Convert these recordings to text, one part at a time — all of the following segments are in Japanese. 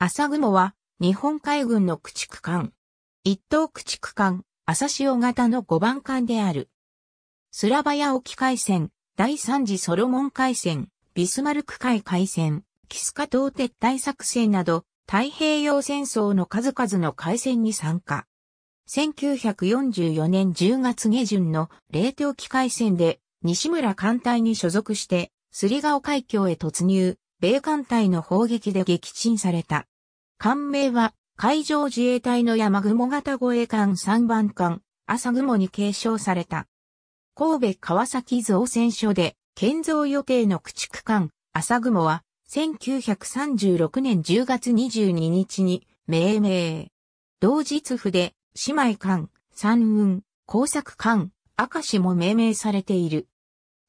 朝雲は、日本海軍の駆逐艦。一等駆逐艦、朝潮型の5番艦である。スラバヤ沖海戦、第三次ソロモン海戦、ビスマルク海海戦、キスカ島撤退作戦など、太平洋戦争の数々の海戦に参加。1944年10月下旬の冷凍機海戦で西村艦隊に所属して、スリガオ海峡へ突入、米艦隊の砲撃で撃沈された。艦名は、海上自衛隊の山雲型護衛艦3番艦、朝雲に継承された。神戸川崎造船所で建造予定の駆逐艦、朝雲は、1936年10月22日に命名。同日府で、姉妹艦、三雲、工作艦、明石も命名されている。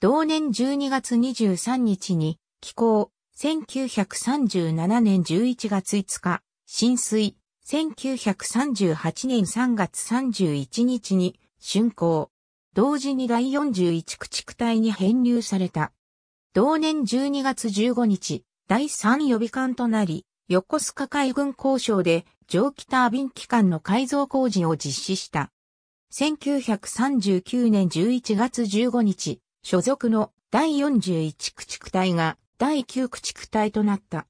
同年12月23日に、寄港、1937年11月5日、浸水、1938年3月31日に竣工。同時に第41駆逐隊に編入された。同年12月15日、第3予備艦となり、横須賀海軍交渉で蒸気タービン機関の改造工事を実施した。1939年11月15日、所属の第41駆逐隊が第9駆逐隊となった。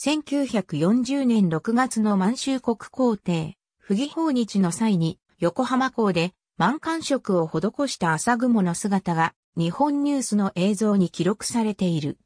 1940年6月の満州国皇帝、不義訪日の際に横浜港で満感色を施した朝雲の姿が日本ニュースの映像に記録されている。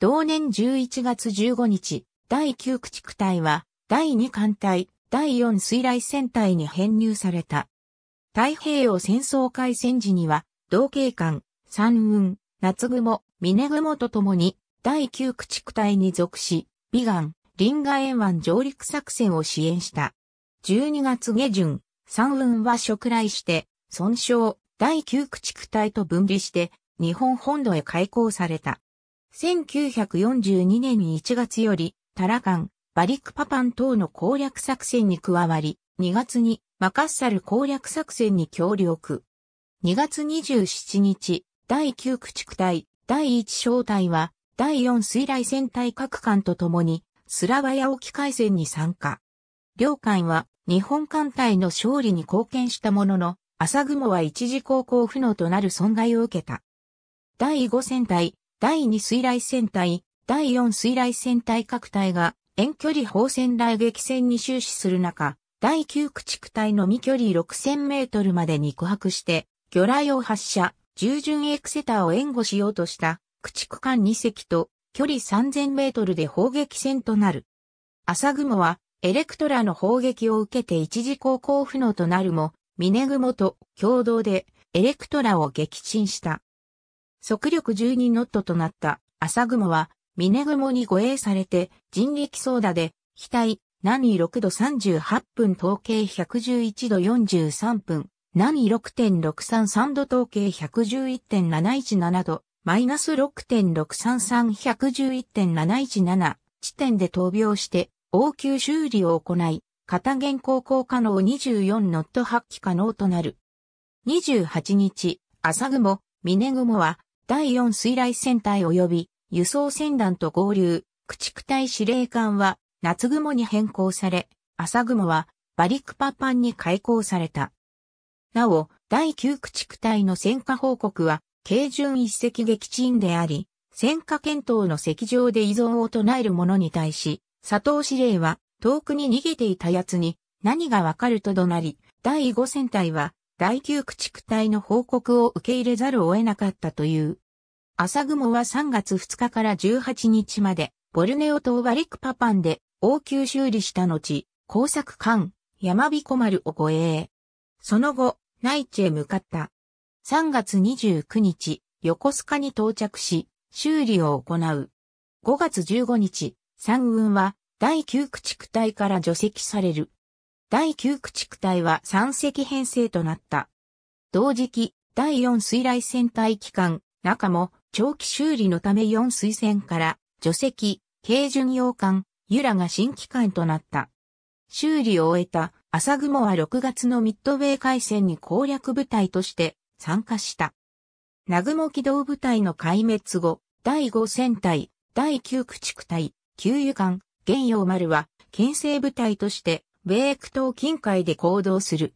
同年11月15日、第9駆逐隊は第2艦隊、第4水雷戦隊に編入された。太平洋戦争開戦時には、同警官、三雲、夏雲、峰雲と共に第9駆逐隊に属し、美岸、リンガ沿岸上陸作戦を支援した。12月下旬、三雲は食来して、損傷、第9駆逐隊と分離して、日本本土へ開港された。1942年1月より、タラカン、バリクパパン等の攻略作戦に加わり、2月にマカッサル攻略作戦に協力。2月27日、第9駆逐隊、第1小隊は、第4水雷戦隊各艦と共に、スラワヤ沖海戦に参加。両艦は、日本艦隊の勝利に貢献したものの、朝雲は一時航行不能となる損害を受けた。第5戦隊、第2水雷戦隊、第4水雷戦隊各隊が遠距離砲戦雷撃戦に終始する中、第9駆逐隊の未距離6000メートルまで肉薄して、魚雷を発射、従順エクセターを援護しようとした駆逐艦2隻と距離3000メートルで砲撃戦となる。朝雲はエレクトラの砲撃を受けて一時航行不能となるも、峰雲と共同でエレクトラを撃沈した。速力12ノットとなった朝雲は、峰雲に護衛されて人力操舵で、額、何6度38分統計111度43分、何6.633度統計111.717度マイナス6.633111.717地点で闘病して応急修理を行い、片原航行可能24ノット発揮可能となる。28日、朝雲、峰雲は第4水雷戦隊及び輸送船団と合流、駆逐隊司令官は夏雲に変更され、朝雲はバリクパパンに開港された。なお、第9駆逐隊の戦果報告は軽順一石撃沈であり、戦火検討の石上で依存を唱える者に対し、佐藤司令は、遠くに逃げていた奴に、何がわかると怒鳴り、第五戦隊は、第九駆逐隊の報告を受け入れざるを得なかったという。朝雲は3月2日から18日まで、ボルネオ島バリクパパンで、応急修理した後、工作艦、山彦丸を護衛。その後、内地へ向かった。3月29日、横須賀に到着し、修理を行う。5月15日、山雲は第9駆逐隊から除籍される。第9駆逐隊は3隻編成となった。同時期、第4水雷戦隊機関、中も長期修理のため4水戦から除籍、軽巡洋艦、ユラが新機関となった。修理を終えた、朝雲は6月のミッドウェー海戦に攻略部隊として参加した。南雲機動部隊の壊滅後、第5戦隊、第9駆逐隊、給油艦、玄洋丸は、牽制部隊として、米ク島近海で行動する。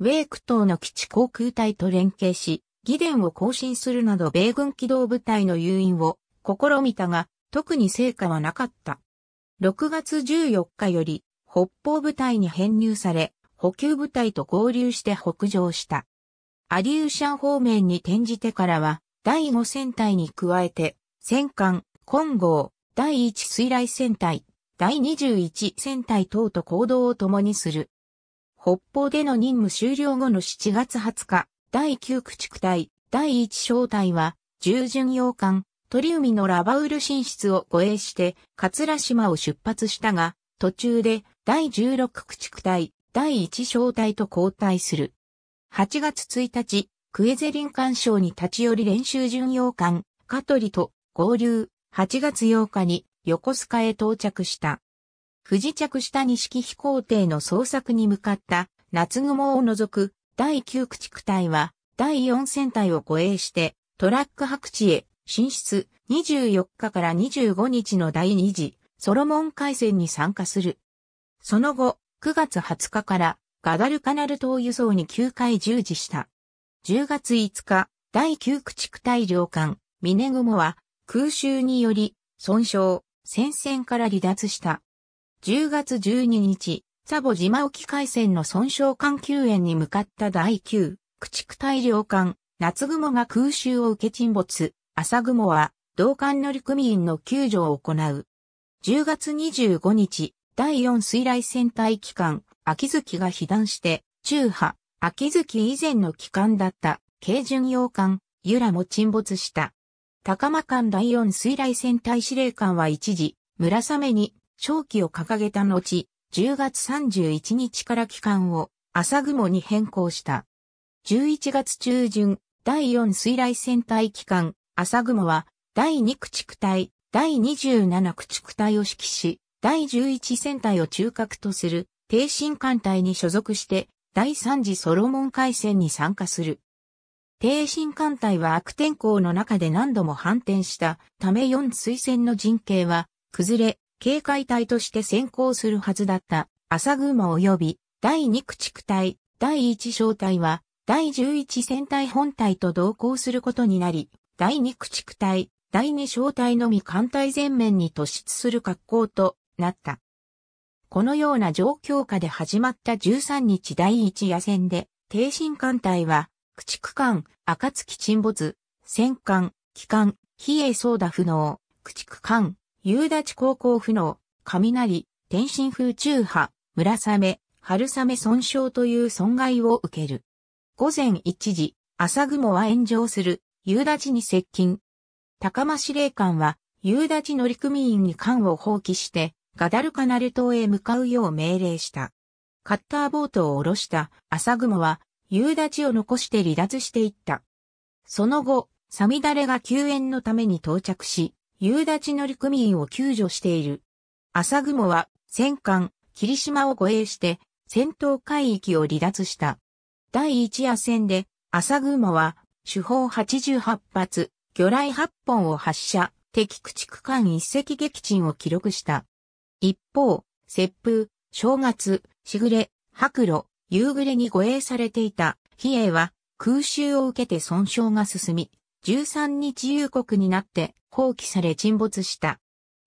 米ク島の基地航空隊と連携し、議伝を更新するなど米軍機動部隊の誘引を試みたが、特に成果はなかった。6月14日より、北方部隊に編入され、補給部隊と合流して北上した。アリューシャン方面に転じてからは、第5戦隊に加えて、戦艦、金剛、第1水雷戦隊、第21戦隊等と行動を共にする。北方での任務終了後の7月20日、第9駆逐隊、第1小隊は、従巡洋艦、鳥海のラバウル進出を護衛して、桂島を出発したが、途中で、第16駆逐隊、第1小隊と交代する。8月1日、クエゼリン艦賞に立ち寄り練習巡洋艦、カトリと合流、8月8日に横須賀へ到着した。不時着した西木飛行艇の捜索に向かった夏雲を除く第9駆逐隊は第4戦隊を護衛してトラック白地へ進出24日から25日の第2次ソロモン海戦に参加する。その後9月20日からガダルカナル島輸送に9回従事した。10月5日、第9駆逐隊領艦、ミネグモは空襲により損傷、戦線から離脱した。10月12日、サボ島沖海戦の損傷艦救援に向かった第9駆逐隊領艦、夏雲が空襲を受け沈没、朝雲は同艦乗組員の救助を行う。10月25日、第4水雷戦隊機関、秋月が被弾して、中波、秋月以前の機関だった、軽巡洋艦、由良も沈没した。高間艦第四水雷戦隊司令官は一時、村雨に長期を掲げた後、10月31日から機関を朝雲に変更した。11月中旬、第四水雷戦隊機関、朝雲は、第二駆逐隊、第27駆逐隊を指揮し、第11戦隊を中核とする低神艦隊に所属して第三次ソロモン海戦に参加する。低神艦隊は悪天候の中で何度も反転したため4水戦の陣形は崩れ、警戒隊として先行するはずだった朝熊及び第2駆逐隊、第1小隊は第11戦隊本隊と同行することになり、第2駆逐隊、第2小隊のみ艦隊全面に突出する格好となった。このような状況下で始まった13日第1夜戦で、帝神艦隊は、駆逐艦、暁沈没、戦艦、機関、比叡相打不能、駆逐艦、夕立高校不能、雷、天津風中波、村雨、春雨損傷という損害を受ける。午前1時、朝雲は炎上する、夕立に接近。高間司令官は、夕立乗組員に艦を放棄して、ガダルカナル島へ向かうよう命令した。カッターボートを下ろした朝雲は夕立ちを残して離脱していった。その後、サミダレが救援のために到着し、夕立ち乗組員を救助している。朝雲は戦艦、霧島を護衛して戦闘海域を離脱した。第一夜戦で朝雲は主砲88発、魚雷8本を発射、敵駆逐艦一隻撃沈を記録した。一方、節風、正月、しぐれ、白露、夕暮れに護衛されていた、比叡は空襲を受けて損傷が進み、13日夕刻になって放棄され沈没した。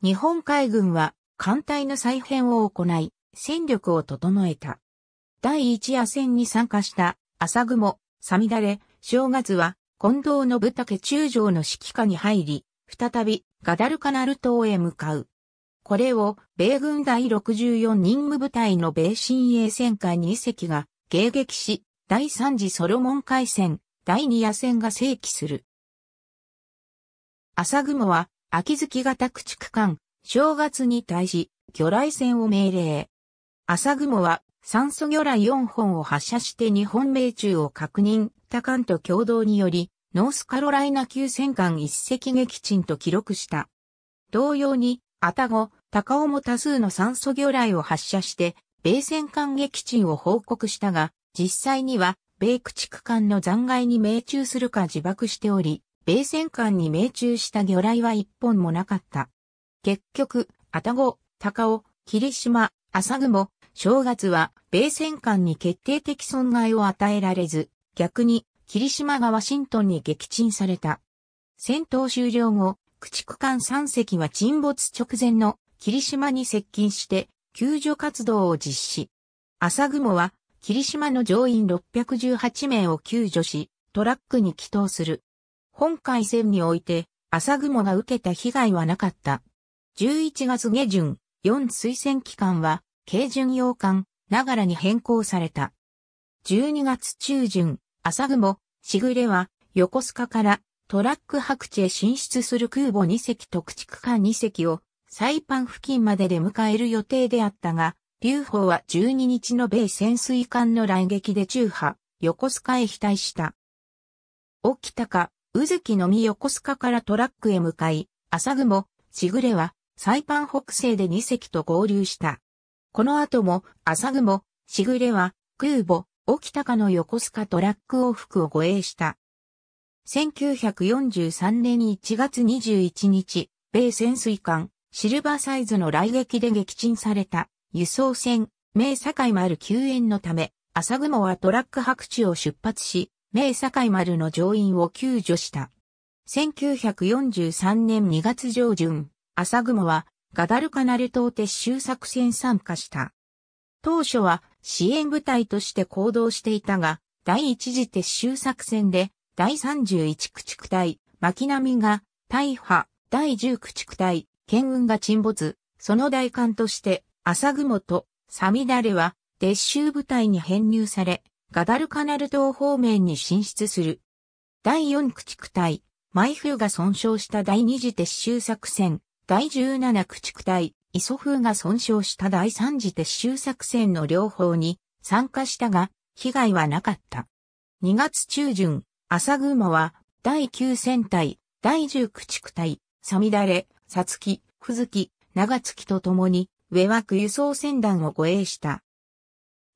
日本海軍は艦隊の再編を行い、戦力を整えた。第一夜戦に参加した朝雲、さみだれ、正月は近藤信武中将の指揮下に入り、再びガダルカナル島へ向かう。これを米軍第64任務部隊の米新鋭戦艦2隻が迎撃し、第3次ソロモン海戦、第2夜戦が正規する。朝雲は、秋月型駆逐艦、正月に対し、魚雷戦を命令。朝雲は、酸素魚雷4本を発射して日本命中を確認、他艦と共同により、ノースカロライナ級戦艦1隻撃沈と記録した。同様に、あたご、高尾も多数の酸素魚雷を発射して、米戦艦撃沈を報告したが、実際には、米駆逐艦の残骸に命中するか自爆しており、米戦艦に命中した魚雷は一本もなかった。結局、愛宕、高尾、霧島、朝雲、正月は米戦艦に決定的損害を与えられず、逆に霧島がワシントンに撃沈された。戦闘終了後、駆逐艦3隻は沈没直前の霧島に接近して救助活動を実施。朝雲は霧島の乗員618名を救助し、トラックに帰投する。本海戦において、朝雲が受けた被害はなかった。11月下旬、4推薦機関は、軽巡洋艦、ながらに変更された。12月中旬、朝雲、しぐれは、横須賀からトラック白地へ進出する空母2隻と駆逐艦2隻をサイパン付近まで出迎える予定であったが、劉邦は12日の米潜水艦の来撃で中波、横須賀へ飛退した。沖高、か、宇月のみ横須賀からトラックへ向かい、朝雲、しぐれは、サイパン北西で2隻と合流した。この後も、朝雲、しぐれは、空母、沖高の横須賀トラック往復を護衛した。1943年1月21日、米潜水艦、シルバーサイズの来撃で撃沈された輸送船、名堺丸救援のため、朝雲はトラック白地を出発し、名堺丸の乗員を救助した。1943年2月上旬、朝雲はガダルカナル島撤収作戦参加した。当初は支援部隊として行動していたが、第一次撤収作戦で第31駆逐隊、巻波が、大破、第10駆逐隊、剣雲が沈没、その代官として、朝雲と、サミダレは、撤州部隊に編入され、ガダルカナル島方面に進出する。第4駆逐隊、マイフーが損傷した第2次撤収作戦、第17駆逐隊、イソフーが損傷した第3次撤収作戦の両方に参加したが、被害はなかった。2月中旬、朝熊は、第9戦隊、第10駆逐隊、さみだれ、さつき、ふずき、長月と共に、上枠輸送船団を護衛した。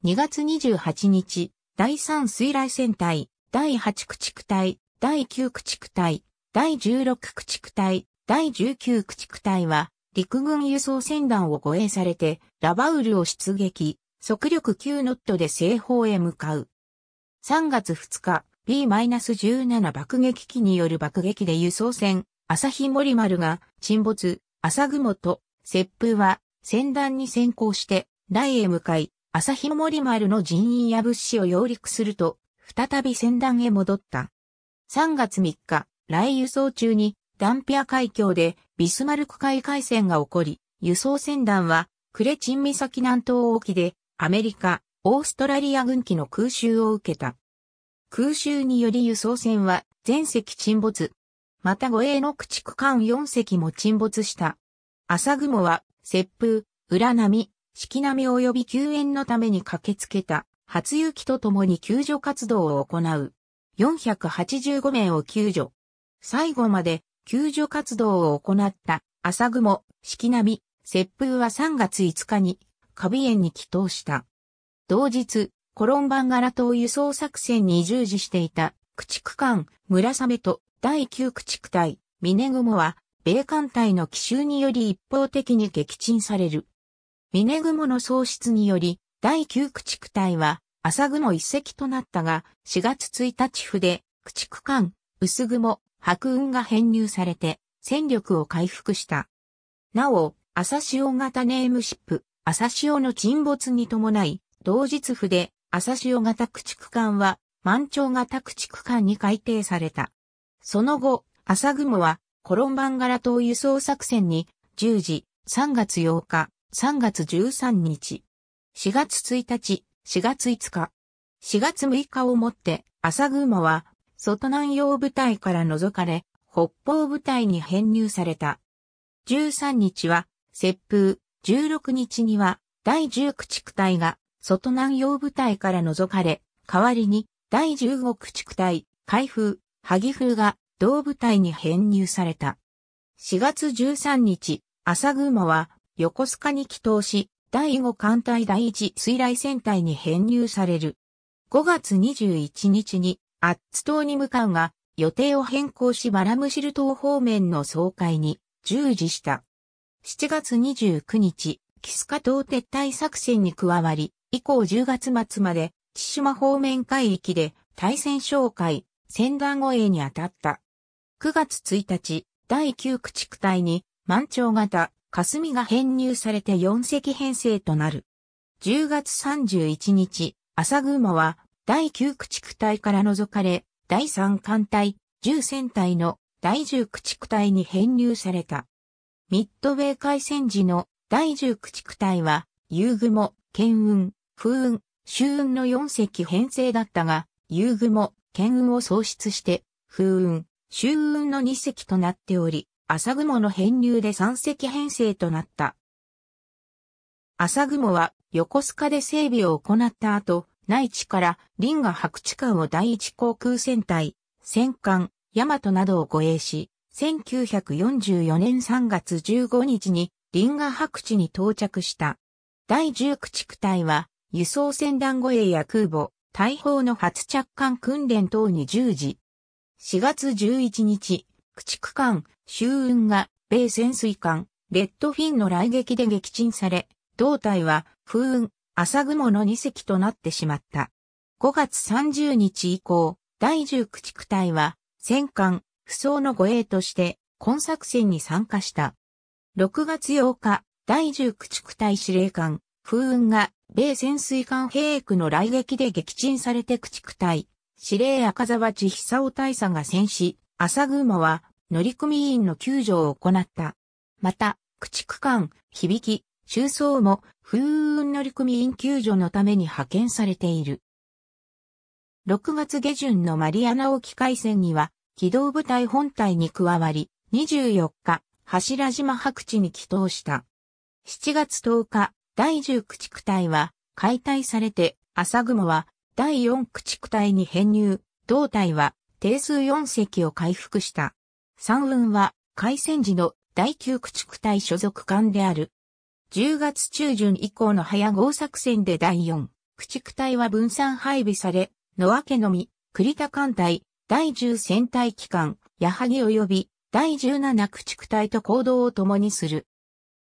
2月28日、第3水雷戦隊、第8駆逐隊、第9駆逐隊、第16駆逐隊、第19駆逐隊は、陸軍輸送船団を護衛されて、ラバウルを出撃、速力9ノットで西方へ向かう。3月2日、B-17 爆撃機による爆撃で輸送船、朝日森丸が沈没、朝雲と接風は船団に先行して、来へ向かい、朝日森丸の人員や物資を揚陸すると、再び船団へ戻った。3月3日、来輸送中に、ダンピア海峡でビスマルク海海戦が起こり、輸送船団は、クレチン岬南東沖で、アメリカ、オーストラリア軍機の空襲を受けた。空襲により輸送船は全隻沈没。また護衛の駆逐艦4隻も沈没した。朝雲は、接風、裏波、式波及び救援のために駆けつけた、初雪と共に救助活動を行う。485名を救助。最後まで救助活動を行った朝雲、式波、接風は3月5日に、カビ園に帰投した。同日、コロンバン柄島輸送作戦に従事していた、駆逐艦、村雨と第9駆逐隊、峰雲は、米艦隊の奇襲により一方的に撃沈される。峰雲の喪失により、第9駆逐隊は、朝雲一隻となったが、4月1日府で、駆逐艦、薄雲、白雲が編入されて、戦力を回復した。なお、朝潮型ネームシップ、朝潮の沈没に伴い、同日で、朝潮型駆逐艦は満潮型駆逐艦に改定された。その後、朝雲はコロンバン柄島輸送作戦に10時3月8日、3月13日、4月1日、4月5日、4月6日をもって朝雲は外南洋部隊から除かれ北方部隊に編入された。13日は、接風、16日には第10駆逐隊が外南洋部隊から除かれ、代わりに第十五駆逐隊、海風、萩風が同部隊に編入された。4月13日、朝熊は横須賀に帰投し、第五艦隊第一水雷戦隊に編入される。5月21日にアッツ島に向かうが、予定を変更しバラムシル島方面の総会に従事した。7月29日、キスカ島撤退作戦に加わり、以降10月末まで、千島方面海域で対戦紹介、船団護衛に当たった。9月1日、第9駆逐隊に満潮型、霞が編入されて4隻編成となる。10月31日、朝馬は第9駆逐隊から除かれ、第3艦隊、10戦隊の第10駆逐隊に編入された。ミッドウェー海戦時の第10駆逐隊は、遊具も、剣運、風雲、周雲の4隻編成だったが、遊具も、剣雲を創出して、風雲、周雲の2隻となっており、朝雲の編入で3隻編成となった。朝雲は、横須賀で整備を行った後、内地から林河白地間を第一航空戦隊、戦艦、大和などを護衛し、1944年3月15日に林河白地に到着した。第十駆逐隊は輸送船団護衛や空母、大砲の初着艦訓練等に従事。4月11日、駆逐艦、周運が、米潜水艦、レッドフィンの来撃で撃沈され、胴体は、風雲、朝雲の2隻となってしまった。5月30日以降、第10駆逐隊は、戦艦、不装の護衛として、今作戦に参加した。6月8日、第10駆逐隊司令官、風雲が米潜水艦兵役の来撃で撃沈されて駆逐隊、司令赤沢千久大佐が戦死、朝雲は乗組員の救助を行った。また、駆逐艦、響き、周層も風雲乗組員救助のために派遣されている。6月下旬のマリアナ沖海戦には、機動部隊本隊に加わり、24日、柱島白地に帰投した。7月10日、第10駆逐隊は解体されて、朝雲は第4駆逐隊に編入、同隊は定数4隻を回復した。三雲は海戦時の第9駆逐隊所属艦である。10月中旬以降の早号作戦で第4駆逐隊は分散配備され、野分けのみ、栗田艦隊、第10戦隊機関、矢作及び第17駆逐隊と行動を共にする。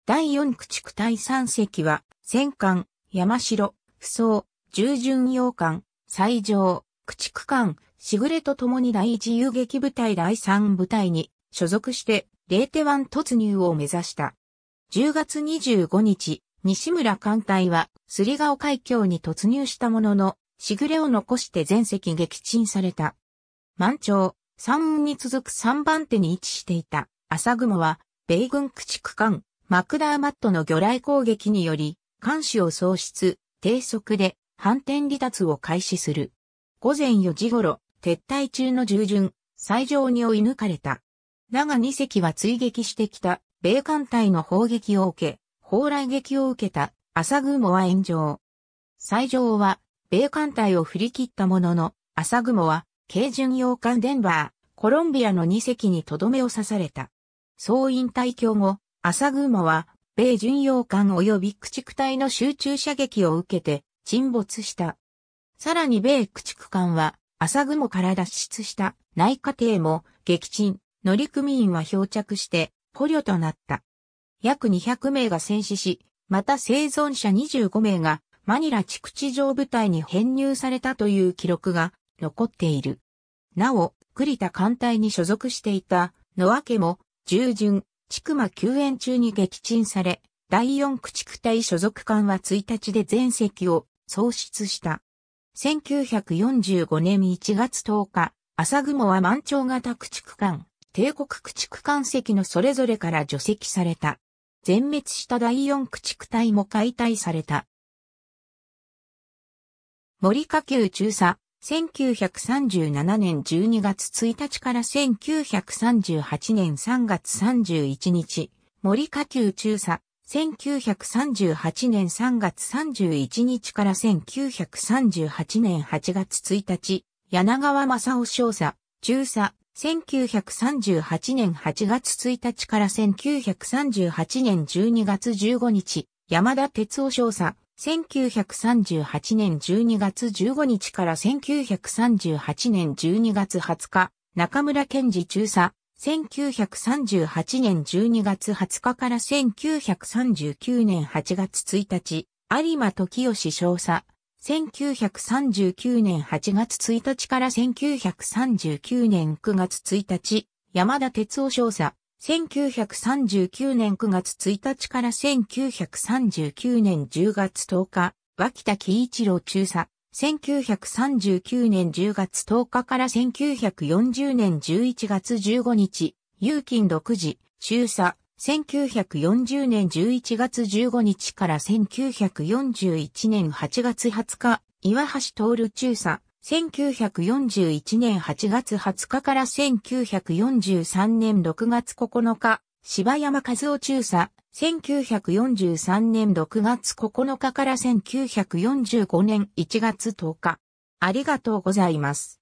第4駆逐隊3隻は戦艦、山城、不走、従順洋艦、最上、駆逐艦、しぐれと共に第一遊撃部隊第三部隊に所属して、レーテ湾突入を目指した。10月25日、西村艦隊は、すりがお海峡に突入したものの、しぐれを残して全席撃沈された。満潮、山雲に続く3番手に位置していた、朝雲は、米軍駆逐艦、マクダーマットの魚雷攻撃により、監視を喪失、低速で反転離脱を開始する。午前4時頃、撤退中の従順、最上に追い抜かれた。だが2隻は追撃してきた、米艦隊の砲撃を受け、砲雷撃を受けた、朝雲は炎上。最上は、米艦隊を振り切ったものの、朝雲は、軽巡洋艦デンバー、コロンビアの2隻にとどめを刺された。総引退去後、朝雲は、米巡洋艦及び駆逐隊の集中射撃を受けて沈没した。さらに米駆逐艦は朝雲から脱出した内科艇も撃沈、乗組員は漂着して捕虜となった。約200名が戦死し、また生存者25名がマニラ地区地上部隊に編入されたという記録が残っている。なお、栗田艦隊に所属していた野家も従順、地区間救援中に撃沈され、第四駆逐隊所属艦は1日で全席を喪失した。1945年1月10日、朝雲は満潮型駆逐艦、帝国駆逐艦席のそれぞれから除籍された。全滅した第四駆逐隊も解体された。森下級中佐、1937年12月1日から1938年3月31日、森下級中佐、1938年3月31日から1938年8月1日、柳川正夫少佐、中佐、1938年8月1日から1938年12月15日、山田哲夫少佐、1938年12月15日から1938年12月20日、中村健治中佐、1938年12月20日から1939年8月1日、有馬時義少佐、1939年8月1日から1939年9月1日、山田哲夫少佐、1939年9月1日から1939年10月10日、脇田喜一郎中佐。1939年10月10日から1940年11月15日、有金6時、中佐。1940年11月15日から1941年8月20日、岩橋徹中佐。1941年8月20日から1943年6月9日、柴山和夫中佐、1943年6月9日から1945年1月10日。ありがとうございます。